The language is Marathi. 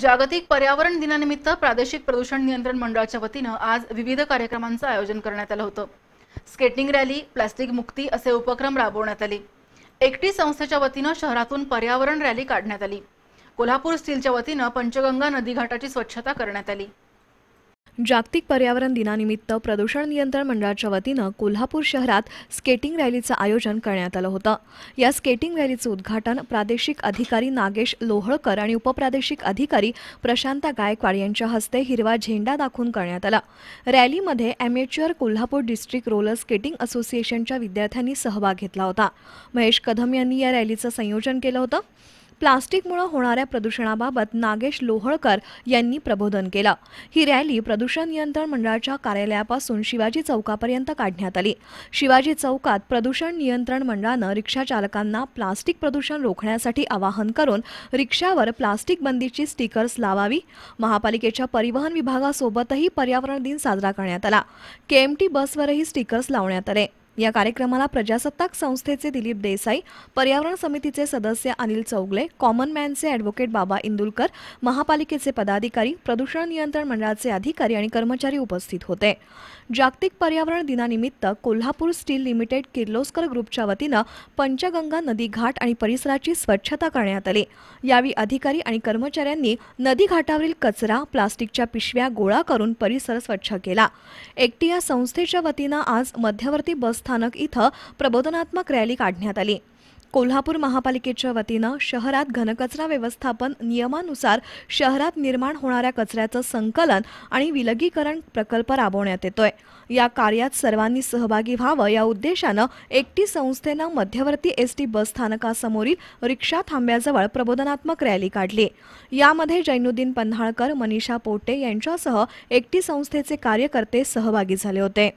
जागतिक पर्यावरण दिनानिमित्त प्रादेशिक प्रदूषण नियंत्रण मंडळाच्या वतीनं आज विविध कार्यक्रमांचं आयोजन करण्यात आलं होतं स्केटिंग रॅली प्लास्टिक मुक्ती असे उपक्रम राबवण्यात आले एकटी संस्थेच्या वतीनं शहरातून पर्यावरण रॅली काढण्यात आली कोल्हापूर स्टीलच्या वतीनं पंचगंगा नदीघाटाची स्वच्छता करण्यात आली जागतिक पर्यावरण दिनानिमित्त प्रदूषण नियंत्रण मंडळाच्या वतीनं कोल्हापूर शहरात स्केटिंग रॅलीचं आयोजन करण्यात आलं होतं या स्केटिंग रॅलीचं उद्घाटन प्रादेशिक अधिकारी नागेश लोहळकर आणि उपप्रादेशिक अधिकारी प्रशांता गायकवाड यांच्या हस्ते हिरवा झेंडा दाखवून करण्यात आला रॅलीमध्ये amateur Kolhapur district roller skating असोसिएशनच्या विद्यार्थ्यांनी सहभाग घेतला होता महेश कदम यांनी या रॅलीचं संयोजन केलं होतं प्लास्टिकमुळे होणाऱ्या प्रदूषणाबाबत नागेश लोहळकर यांनी प्रबोधन केलं ही रॅली प्रदूषण नियंत्रण मंडळाच्या कार्यालयापासून शिवाजी चौकापर्यंत काढण्यात आली शिवाजी चौकात प्रदूषण नियंत्रण मंडळानं रिक्षाचालकांना प्लास्टिक प्रदूषण रोखण्यासाठी आवाहन करून रिक्षावर प्लास्टिक बंदीची स्टिकर्स लावावी महापालिकेच्या परिवहन विभागासोबतही पर्यावरण दिन साजरा करण्यात आला केएमटी बसवरही स्टिकर्स लावण्यात आले या कार्यक्रमाला प्रजासत्ताक संस्थेचे दिलीप देसाई पर्यावरण समितीचे सदस्य अनिल चौगले कॉमन मॅनचे ॲडव्होकेट बाबा इंदुलकर महापालिकेचे पदाधिकारी प्रदूषण नियंत्रण मंडळाचे अधिकारी आणि कर्मचारी उपस्थित होते जागतिक पर्यावरण दिनानिमित्त कोल्हापूर स्टील लिमिटेड किर्लोस्कर ग्रुपच्या वतीनं पंचगंगा नदी घाट आणि परिसराची स्वच्छता करण्यात आली यावेळी अधिकारी आणि कर्मचाऱ्यांनी नदी घाटावरील कचरा प्लास्टिकच्या पिशव्या गोळा करून परिसर स्वच्छ केला एकटी या संस्थेच्या वतीनं आज मध्यवर्ती बस स्थानक इथं प्रबोधनात्मक रॅली काढण्यात आली कोल्हापूर महापालिकेच्या वतीनं शहरात घनकचरा व्यवस्थापन नियमानुसार शहरात निर्माण होणाऱ्या कचऱ्याचं संकलन आणि विलगीकरण प्रकल्प राबवण्यात येतोय या कार्यात सर्वांनी सहभागी व्हावं या उद्देशानं एकटी संस्थेनं मध्यवर्ती एस टी बस स्थानकासमोरील रिक्षा थांब्याजवळ प्रबोधनात्मक रॅली काढली यामध्ये जैनुद्दीन पन्हाळकर मनीषा पोटे यांच्यासह एकटी संस्थेचे कार्यकर्ते सहभागी झाले होते